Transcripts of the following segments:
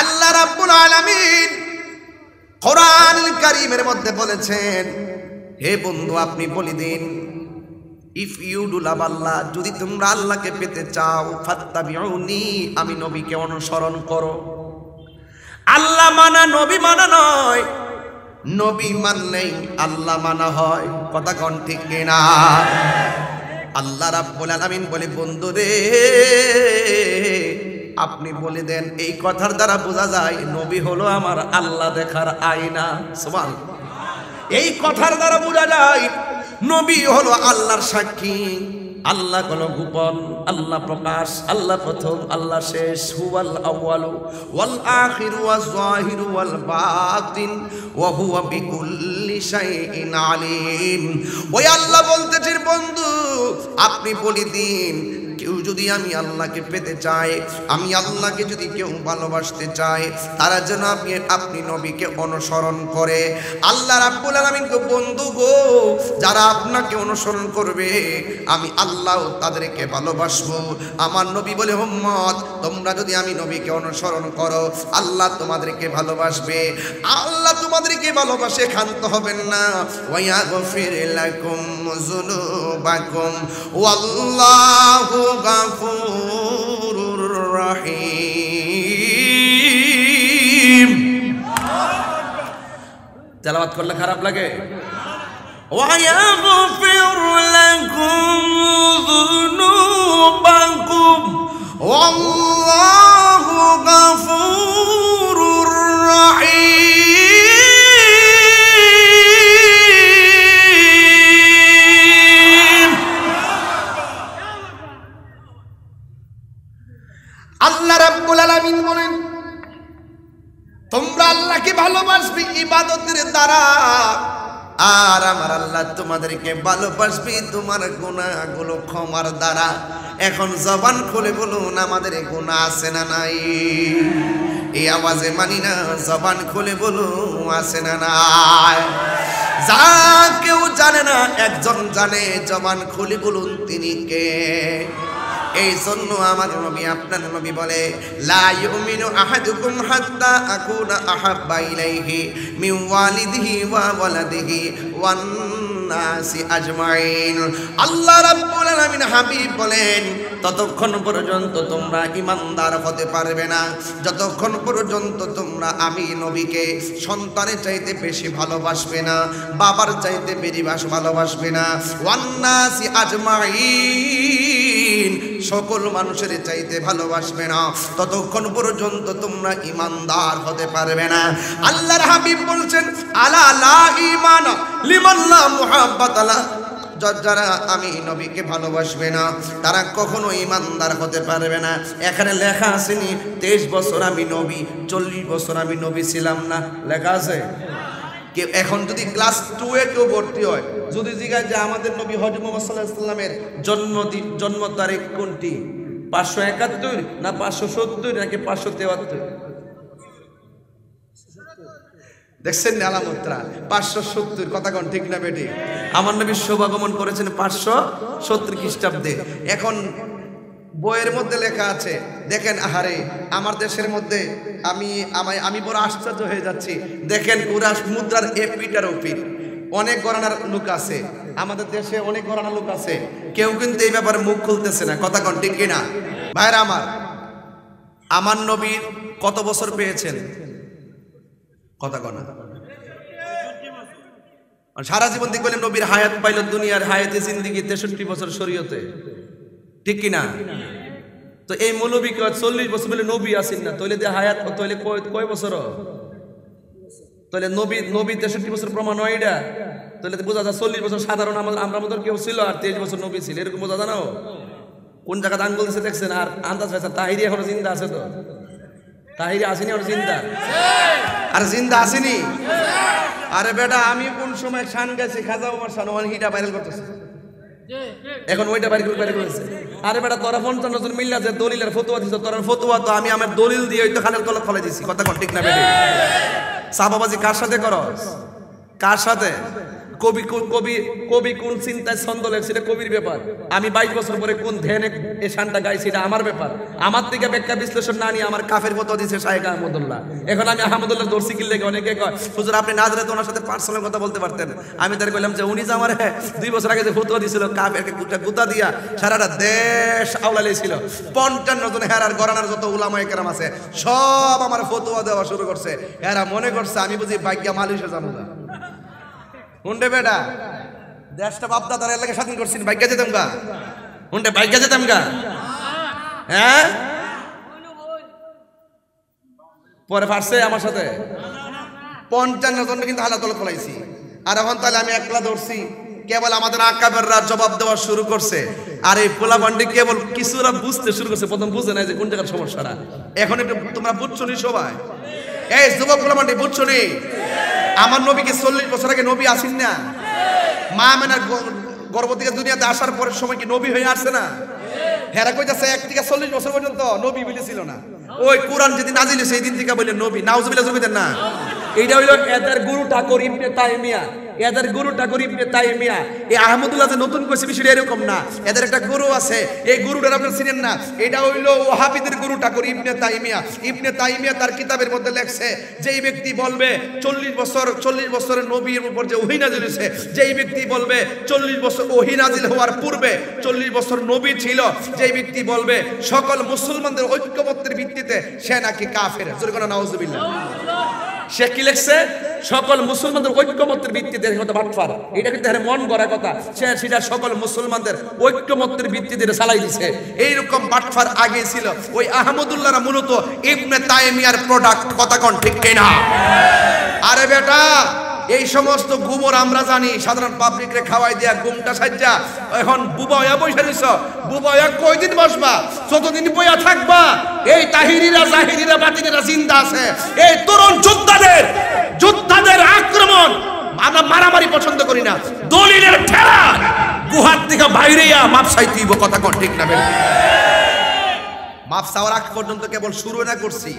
আল্লাহ রাব্বুল আলামিন কোরআন কারীমের মধ্যে বলেছেন হে বন্ধু আপনি বলি দিন ইফ ইউ ডু লাভ আল্লাহ যদি তোমরা আল্লাহকে পেতে চাও ফাত্তাবিউনি আমি নবীকে অনুসরণ করো আল্লাহ মানা নবী মানা নয় নবী মানলেই আল্লাহ মানা হয় কথা কন ঠিক কিনা আল্লাহ রাব্বুল আলামিন বলে বন্ধু রে আপনি বলে দেন এই কথার দ্বারা বোঝা যায় নবী হলো আমার আল্লাহ দেখার আয়না সোমান এই কথার দ্বারা বোঝা যায় নবী হলো আল্লাহর সাক্ষী আল্লাহ কোন গোপন আল্লাহ প্রকাশ আল্লাহ প্রথম আল্লাহ শেষ হুয়াল আউয়াল ওয়াল আখির ওয়া যাহির ওয়াল বাতিন ওয়া হুয়া বিকুল্লি শাইইন আলিম ওই আল্লাহ বলতেছির বন্ধু আপনি বলি দিন কেউ যদি আমি আল্লাহকে পেতে চায় আমি আল্লাহকে যদি কেউ ভালোবাসতে চায় তারা যেন আপনি আপনি নবীকে অনুসরণ করে আল্লাহ রাব্বুল আলমিনকে বন্ধু গো যারা আপনাকে অনুসরণ করবে আমি আল্লাহ তাদেরকে ভালোবাসবো আমার নবী বলে হোম্মত তোমরা যদি আমি নবীকে অনুসরণ করো আল্লাহ তোমাদেরকে ভালোবাসবে আল্লাহ তোমাদেরকে ভালোবাসে ক্ষান্ত হবেন না ওয়া গফির লাকুম যুনুবাকুম ওয়াল্লাহু গফুরুর রহিম তেলাবাত করলে খারাপ লাগে ويغفر لكم ذنوبكم والله غفور رحيم আল্লাহ রাব্বুল আলামিন বলেন তোমরা আল্লাহকে ভালোবাসবে ইবাদতের দ্বারা আর আমার আল্লাহ তোমাদেরকে ভালোবাসবে তোমার গুনাহগুলো ক্ষমার দ্বারা এখন জবান খুলে বলুন আমাদের গুনাহ আছে না নাই এই আওয়াজে মানি না জবান খুলে বলুন আছে না নাই যা কেউ জানে না একজন জানে জবান খুলে বলুন তিনি কে এই জন্য আমার নবী আপনার নবী বলে লা ইউমিনু আহাদুকুম হাত্তা আকুনা আহাব্বা ইলাইহি মিন ওয়ালিদিহি ওয়া ওয়ালাদিহি ওয়ান নাসি আজমাইন আল্লাহ রাব্বুল আলামিন হাবিব বলেন ততক্ষণ পর্যন্ত তোমরা ইমানদার হতে পারবে না যতক্ষণ পর্যন্ত তোমরা আমি নবীকে সন্তানের চাইতে বেশি ভালোবাসবে না বাবার চাইতে বেশি ভালোবাসবে না ওয়ান্নাসি আজমাইন সকল মানুষের চাইতে ভালোবাসবে না ততক্ষণ পর্যন্ত তোমরা ইমানদার হতে পারবে না আল্লাহর হাবিব বলছেন আলা ইমান লিমাল্লা মুহাব্বাত যারা আমি নবীকে ভালোবাসবে না তারা কখনো ইমানদার হতে পারবে না এখানে লেখা আসেনি তেইশ বছর আমি নবী চল্লিশ বছর আমি নবী ছিলাম না লেখা আছে এখন যদি ক্লাস টুয়ে কেউ ভর্তি হয় যদি জিজ্ঞাসা যে আমাদের নবী হজ মোহাম্মদ সাল্লাহ জন্মদিন জন্ম তারিখ কোনটি পাঁচশো একাত্তর না পাঁচশো সত্তর নাকি পাঁচশো তেয়াত্তর দেখছেন আলামতরা পাঁচশো সত্তর কথা কন ঠিক না বেটি আমার নবী শোভাগমন করেছেন পাঁচশো সত্তর খ্রিস্টাব্দে এখন বইয়ের মধ্যে লেখা আছে দেখেন আহারে আমার দেশের মধ্যে আমি আমায় আমি বড় আশ্চর্য হয়ে যাচ্ছি দেখেন কুরাস মুদ্রার এপিটার ওপিট অনেক ঘরানার লোক আছে আমাদের দেশে অনেক ঘরানার লোক আছে কেউ কিন্তু এই ব্যাপারে মুখ খুলতেছে না কথা কন ঠিক কিনা ভাইরা আমার আমার নবীর কত বছর পেয়েছেন কথা কনা সারা জীবন দিক বলেন নবীর হায়াত পাইল দুনিয়ার হায়াতে জিন্দিগি তেষট্টি বছর শরীয়তে ঠিক কিনা তো এই মৌলবী চল্লিশ বছর বলে নবী আসেন না তৈলে দিয়ে হায়াত তৈলে কয় বছর তাহলে নবী নবী তেষট্টি বছর প্রমাণ হয় এটা তাহলে বোঝা যায় চল্লিশ বছর সাধারণ আমাদের আমরা মতো কেউ ছিল আর তেইশ বছর নবী ছিল এরকম বোঝা জানাও কোন জায়গা আঙ্গুল দিচ্ছে দেখছেন আর আন্দাজ হয়েছে তাহিরি এখনো জিন্দা আছে তো তাহিরি আসেনি আর জিন্দা আর জিন্দা আসেনি আরে বেটা আমি কোন সময় শান গেছি খাজা উমার শান ওয়ান হিটা ভাইরাল করতেছে এখন ওইটা বাইরে বাইরে করেছে আরে বেটা তোরা পঞ্চান্ন জন মিল্লা যে দলিলের ফতুয়া দিচ্ছ তোর ফতুয়া তো আমি আমার দলিল দিয়ে ওই তো খালের তলা ফলে দিছি কথা ঠিক না বেটা সাহবাবাজি কার সাথে করো কার সাথে কবি কোন কবি কবি কোন চিন্তায় ছন্দ লেখ সেটা কবির ব্যাপার আমি বাইশ বছর পরে কোন ধ্যানে এ শানটা গাই সেটা আমার ব্যাপার আমার থেকে ব্যাখ্যা বিশ্লেষণ না নিয়ে আমার কাফের মতো দিচ্ছে শাহেক আহমদুল্লাহ এখন আমি আহমদুল্লাহ দর্শি কিনলে অনেকে কয় হুজুর আপনি না জানে তো ওনার সাথে পার্সোনাল কথা বলতে পারতেন আমি তার কইলাম যে উনি যে আমার হ্যাঁ দুই বছর আগে যে ফুতুয়া দিয়েছিল কাফের গুটা গুতা দিয়া সারাটা দেশ আউলালেছিল পঞ্চান্ন জন হেরার গরানার যত উলামায় একরাম আছে সব আমার ফতুয়া দেওয়া শুরু করছে এরা মনে করছে আমি বুঝি ভাগ্যা মালিশে জানো না হুন্ডে বেটা দেশটা দাদার এলাকা স্বাধীন করছেন বাইকা যেতাম গা হুন্ডে বাইকা যেতাম গা হ্যাঁ পরে ফারছে আমার সাথে পঞ্চান্ন জন কিন্তু হালা তলা খোলাইছি আর এখন তাহলে আমি একলা ধরছি কেবল আমাদের আকাবেররা জবাব দেওয়া শুরু করছে আর এই পোলা বান্ডি কেবল কিছুরা বুঝতে শুরু করছে প্রথম বুঝে নাই যে কোন জায়গার সমস্যাটা এখন একটু তোমরা বুঝছো নি সবাই এই যুবক গোলামান্ডি বুঝছো নি আমার নবীকে চল্লিশ বছর আগে নবী আসেন না মা মেনার গর্ব থেকে দুনিয়াতে আসার পরের সময় কি নবী হয়ে আসছে না হেরা যাচ্ছে এক থেকে চল্লিশ বছর পর্যন্ত নবী বলেছিল না ওই কোরআন যেদিন নাজিল সেই দিন থেকে বললেন নবী নাউজবিল্লাহ না এইটা হইল এদের গুরু ঠাকুর ইবনে তাইমিয়া এদের গরুটা গরিব তাই মিয়া এই আহমদুল্লাহ যে নতুন কইছে বিষয়টা এরকম না এদের একটা গরু আছে এই গরুটার আপনারা চিনেন না এটা হইল ওহাবিদের গরুটা করি ইবনে তাইমিয়া ইবনে তাইমিয়া তার কিতাবের মধ্যে লেখছে যেই ব্যক্তি বলবে চল্লিশ বছর চল্লিশ বছরের নবীর উপর যে ওহি নাজিল হয়েছে যেই ব্যক্তি বলবে চল্লিশ বছর ওহিনাজিল হওয়ার পূর্বে চল্লিশ বছর নবী ছিল যেই ব্যক্তি বলবে সকল মুসলমানদের ঐক্যবত্তের ভিত্তিতে সে নাকি কাফের নাউজুবিল্লাহ সে কি লেখছে সকল মুসলমানদের ঐক্যমত্যের ভিত্তিতে কথা বাটফার এটা কিন্তু মন গড়া কথা সে সেটা সকল মুসলমানদের ঐক্যমত্যের ভিত্তিতে চালাই দিছে এইরকম বাটফার আগে ছিল ওই আহমদুল্লাহরা মূলত ইবনে তাইমিয়ার প্রোডাক্ট কথা কন ঠিক কিনা আরে বেটা এই সমস্ত গুমর আমরা জানি সাধারণ রে খাওয়াই দেয়া গুমটা সাজ্জা এখন বুবয়া বসে দিছ বুবয়া কয়দিন বসবা যতদিন বইয়া থাকবা এই তাহিরিরা জাহিরিরা বাতিনিরা জিন্দা আছে এই তরুণ যোদ্ধাদের যোদ্ধাদের আক্রমণ আমরা মারামারি পছন্দ করি না দলিলের ঠেলা গুহার থেকে বাইরেয়া মাপসাই তুইব কথা কর ঠিক না মাপ চাওয়ার আগ পর্যন্ত কেবল শুরু না করছি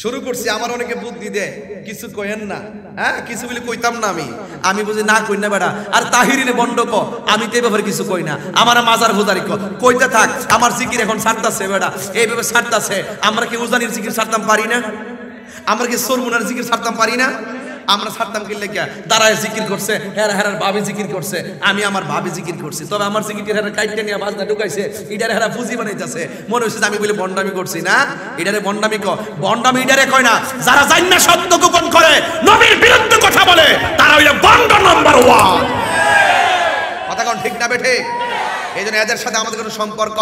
শুরু করছি আমার অনেকে বুদ্ধি দেয় কিছু কইন না হ্যাঁ কিছু বলে কইতাম না আমি আমি বুঝি না কই না বেড়া আর তাহিরিনে বন্ড ক আমি তো ব্যাপারে কিছু কই না আমার মাজার ভোজারি ক কইতে থাক আমার জিকির এখন সারতাছে বেড়া এই ব্যাপারে সারতাছে আমরা কি উজানির জিকির সারতাম পারি না আমরা কি সরমুনার জিকির সারতাম পারি না আমরা ছাড়তাম কিনলে কে দাঁড়ায় জিকির করছে হ্যাঁ হ্যাঁ ভাবি জিকির করছে আমি আমার ভাবি জিকির করছি তবে আমার জিকির হ্যাঁ কাইটটা নিয়ে বাজনা ঢুকাইছে ইডারে হ্যাঁ পুঁজি বানাইতেছে মনে হচ্ছে আমি বলে বন্ডামি করছি না ইডারে বন্ডামি ক বন্ডামি ইডারে কয় না যারা জান না সত্য গোপন করে নবীর বিরুদ্ধে কথা বলে তারা হইলে বন্ড নাম্বার ওয়ান কথা কোন ঠিক না বেঠে এই জন্য এদের সাথে আমাদের কোনো সম্পর্ক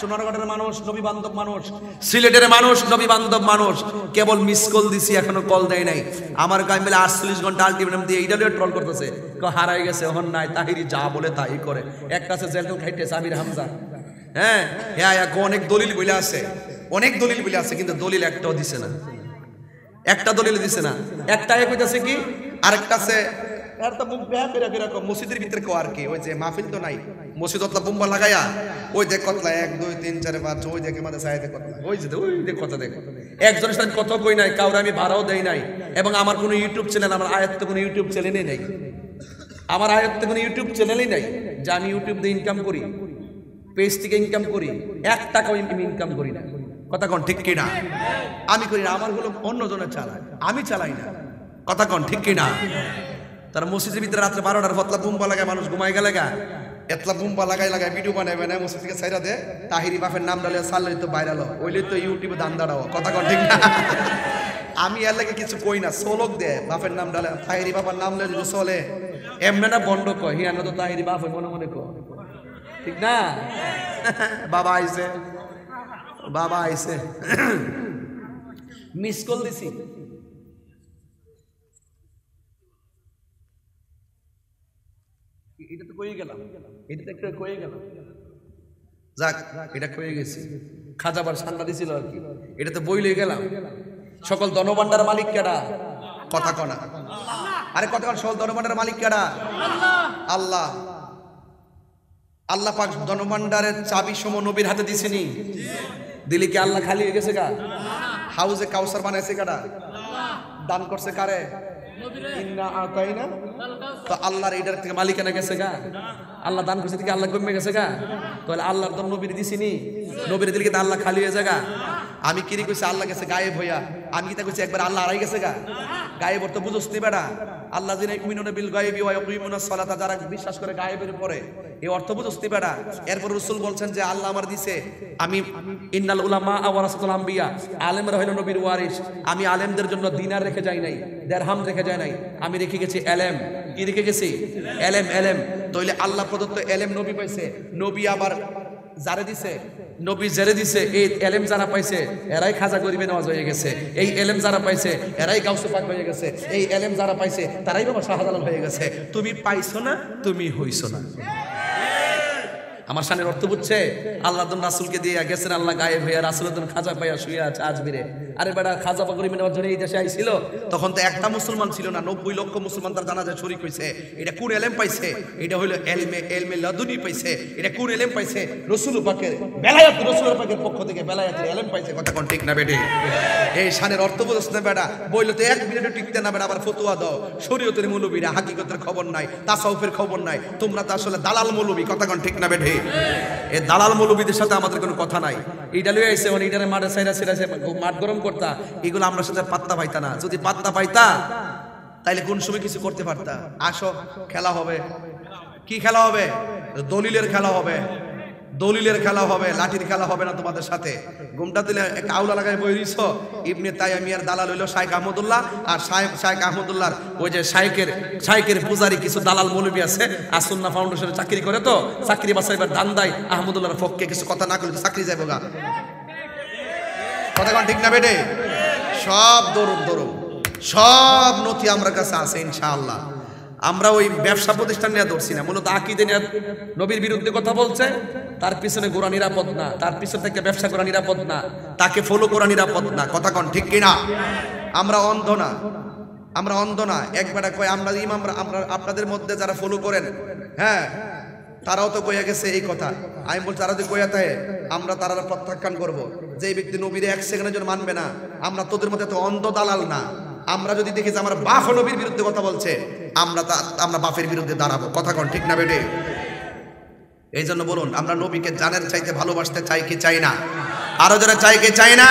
চুনারগড়ের মানুষ নবী বান্ধব মানুষ সিলেটের মানুষ নবী বান্ধব মানুষ কেবল মিস কল দিছি এখনো কল দেয় নাই আমার গায়ে মিলে আটচল্লিশ ঘন্টা আলটিমেটাম দিয়ে এইটা দিয়ে ট্রল করতেছে হারাই গেছে হন নাই তাহিরি যা বলে তাই করে এক কাছে জেলটুল খাইতে সামির হামজা হ্যাঁ হ্যাঁ এক অনেক দলিল বলে আছে অনেক দলিল বলে আছে কিন্তু দলিল একটাও দিছে না একটা দলিল দিছে না একটা এক হইতেছে কি আরেকটা আছে মুখ বেহা মসজিদের ভিতরে কেউ আর কি ওই যে মাহফিল তো নাই মসজিদতলা বুম্বা লাগাইয়া ওই দেখ কতলা এক দুই তিন চার পাঁচ ওই দেখে মাঝে সাহেদে কতলা ওই যে ওই দেখ কথা দেখ একজনের সাথে কত কই নাই কাউরে আমি ভাড়াও দেই নাই এবং আমার কোনো ইউটিউব চ্যানেল আমার আয়ত্তে কোনো ইউটিউব চ্যানেলই নাই আমার আয়ত্তে কোনো ইউটিউব চ্যানেলই নাই যে আমি ইউটিউব দিয়ে ইনকাম করি পেজ থেকে ইনকাম করি এক টাকাও ইনকাম করি না কথা কন ঠিক কিনা আমি করি না আমার হলো অন্যজনের চালায় আমি চালাই না কথা কন ঠিক কিনা তার মসজিদের ভিতরে রাত্রে বারোটার ফতলা বুম্বা লাগে মানুষ ঘুমাই গেলে গা এতলা বুম্বা লাগাই লাগাই ভিডিও বানাই না মসজিদ থেকে সাইরা দে তাহিরি বাফের নাম ডালে সাল্লে তো ভাইরাল ওইলে তো ইউটিউবে দান দাঁড়াও কথা কর ঠিক না আমি এর লাগে কিছু কই না সোলক দে বাপের নাম ডালে তাহিরি বাবার নাম লে যদি চলে এমনে না বন্ধ কয় হিয়ানা তো তাহিরি বাপ মনে মনে কয় ঠিক না বাবা আইছে বাবা আইছে মিস কল দিছি এটা তো কয়ে গেলাম এটা তো একটা কয়ে গেলাম যাক এটা কয়ে গেছি খাজাবার সান্না দিছিল আর কি এটা তো বইলে গেলাম সকল ধনভাণ্ডার মালিক কেডা কথা কনা আরে কথা কন সকল ধনভাণ্ডার মালিক কেডা আল্লাহ আল্লাহ পাক ধনভাণ্ডারের চাবি সম নবীর হাতে দিছেনি দিলি কি আল্লাহ খালি হয়ে গেছে কা হাউজে কাউসার বানাইছে কাটা দান করছে কারে আল্লাহ দান করছে আল্লাহ কমে গেছে গা তাহলে আল্লাহর তো নবীর দিছিনি নবীর দিলে আল্লাহ খালি হয়ে জায়গা আমি কিনে কইছি আল্লাহ গেছে গায়েব হইয়া আমি কি তা কইছি একবার আল্লাহ হারাই গেছে গা গায়েব তো বুঝোস নি বেটা আল্লাহ যিনি ইউমিনুনা বিল গায়েবি ওয়া ইউকিমুনা সালাতা যারা বিশ্বাস করে গায়েবের উপরে এই অর্থ বুঝোস বেড়া এরপর রাসূল বলছেন যে আল্লাহ আমার দিছে আমি ইন্নাল উলামা ওয়ারাসাতুল আম্বিয়া আলেমরা হইল নবীর ওয়ারিস আমি আলেমদের জন্য দিনার রেখে যাই নাই দেরহাম রেখে যাই নাই আমি রেখে গেছি এলেম কি রেখে গেছি এলেম এলেম তাইলে আল্লাহ প্রদত্ত এলেম নবী পাইছে নবী আবার যারা দিছে নবী জেরে দিছে এই এলেম যারা পাইছে এরাই খাজা গরিবে নেওয়াজ হয়ে গেছে এই এলেম যারা পাইছে এরাই পাক হয়ে গেছে এই এলেম যারা পাইছে তারাই বাবা শাহজালাল হয়ে গেছে তুমি পাইছো না তুমি হইছো না আমার সানের অর্থ বুঝছে আল্লাহ রাসুলকে দিয়ে গেছেন আল্লাহ গায়েব হইয়া রাসুল খাজা পাইয়া শুয়ে আছে আজমিরে আরে বেটা খাজা পাকরি মেনে জন্য এই দেশে আইছিল তখন তো একটা মুসলমান ছিল না নব্বই লক্ষ মুসলমান তার জানা যায় শরিক হয়েছে এটা কোন এলেম পাইছে এটা হইলো এলমে এলমে লাদুনি পাইছে এটা কোন এলেম পাইছে রসুল পাকের বেলায়াত রসুল পাকের পক্ষ থেকে বেলায়াত এলেম পাইছে কথা কোন ঠিক না বেটে এই সানের অর্থ বুঝছ না বেটা বইলো তো এক মিনিটও টিকতে না বেটা আবার ফতুয়া দাও শরীয়তের মৌলবীরা হাকিকতের খবর নাই তাসাউফের খবর নাই তোমরা তো আসলে দালাল মৌলবী কথা কোন ঠিক না বেটে এ দালাল মৌলবীদের সাথে আমাদের কোনো কথা নাই এটা আইসে মানে এটারে মাঠে সাইরা সাইরা মাঠ গরম করতা এগুলো আমরা সাথে পাত্তা পাইতা না যদি পাত্তা পাইতা তাইলে কোন সময় কিছু করতে পারতা আসো খেলা হবে কি খেলা হবে দলিলের খেলা হবে দলিলের খেলা হবে লাঠির খেলা হবে না তোমাদের সাথে ঘুমটা দিলে একটা আউলা লাগায় বই রিস ইবনে তাই আমি আর দালাল হইল শাইক আহমদুল্লাহ আর শাইখ শাইখ আহমদুল্লাহ ওই যে শাইকের শাইকের পূজারি কিছু দালাল মৌলবি আছে আর সুন্না ফাউন্ডেশনের চাকরি করে তো চাকরি বাসা এবার দান দাই আহমদুল্লাহর পক্ষে কিছু কথা না করলে চাকরি যাবো গা কথা ঠিক না বেটে সব দরুন দরুন সব নথি আমার কাছে আছে ইনশাআল্লাহ আমরা ওই ব্যবসা প্রতিষ্ঠান নিয়ে ধরছি না মূলত আকিদে নিয়ে নবীর বিরুদ্ধে কথা বলছে তার পিছনে গোড়া নিরাপদ না তার পিছন থেকে ব্যবসা করা নিরাপদ না তাকে ফলো করা নিরাপদ না কথা কন ঠিক কিনা আমরা অন্ধ না আমরা অন্ধ না একবারে কয় আমরা ইমামরা আমরা আপনাদের মধ্যে যারা ফলো করেন হ্যাঁ তারাও তো কইয়া গেছে এই কথা আমি বলছি তারা যে কইয়া থাকে আমরা তারা প্রত্যাখ্যান করব যে ব্যক্তি নবীরা এক সেকেন্ডের জন্য মানবে না আমরা তোদের মধ্যে তো অন্ধ দালাল না আমরা যদি দেখি যে আমার বাফ নবীর বিরুদ্ধে কথা বলছে আমরা তা আমরা বাফের বিরুদ্ধে দাঁড়াবো কথা কন ঠিক না বেটে এই জন্য বলুন আমরা নবীকে জানের চাইতে ভালোবাসতে চাই কি চাই না আরো যারা চাই কি চাই না